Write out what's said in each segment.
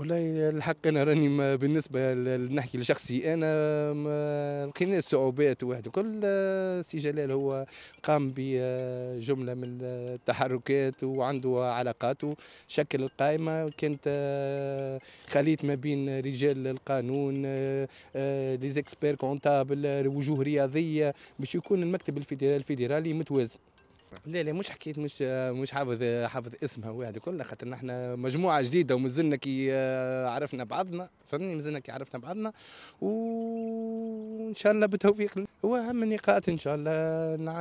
والله الحق انا راني بالنسبه نحكي لشخصي انا ما لقيناش صعوبات واحد كل سي جلال هو قام بجمله من التحركات وعنده علاقات شكل القائمه كانت خليط ما بين رجال القانون ليزيكسبير كونتابل وجوه رياضيه باش يكون المكتب الفيدرالي متوازن لا لا مش حكيت مش مش حافظ حافظ اسمها وهذا كله خاطر نحن مجموعه جديده ومازلنا كي آه، عرفنا بعضنا فهمني مازلنا كي عرفنا بعضنا وان شاء الله بتوفيق واهم النقاط ان شاء الله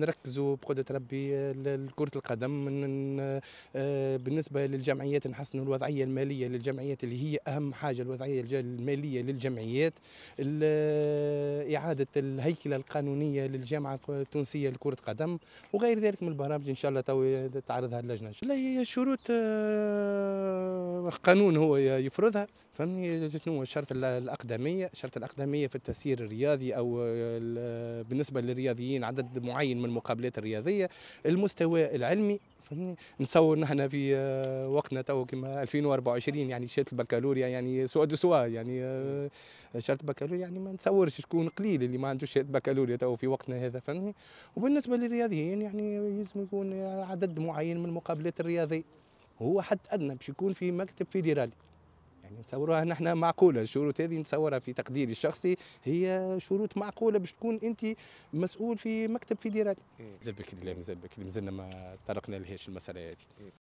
نركزوا بقدره ربي لكره القدم آه، بالنسبه للجمعيات نحسنوا الوضعيه الماليه للجمعيات اللي هي اهم حاجه الوضعيه الماليه للجمعيات اعاده الهيكله القانونيه للجامعه التونسيه لكره قدم وغير ذلك من البرامج ان شاء الله تو تعرضها اللجنه ان شاء الله هي شروط آه، قانون هو يفرضها فهمني شنو شرط الاقدميه شرط الاقدميه في التسيير الرياضي او بالنسبه للرياضيين عدد معين من المقابلات الرياضيه المستوى العلمي فهمني نتصور نحن في آه، وقتنا تو كما 2024 يعني شهاده البكالوريا يعني سوا دو سوا يعني شهاده البكالوريا يعني ما نتصورش شكون قليل اللي ما عندوش شهاده بكالوريا تو في وقتنا هذا فهمني وبالنسبه للرياضيين يعني يلزم يكون عدد معين من المقابلات الرياضيه هو حد ادنى باش يكون في مكتب فيدرالي يعني نصورها نحن معقوله الشروط هذه نتصورها في تقديري الشخصي هي شروط معقوله باش تكون انت مسؤول في مكتب فيدرالي مازال بكري لا مازال بكري مازلنا ما طرقنا لهاش المساله هذه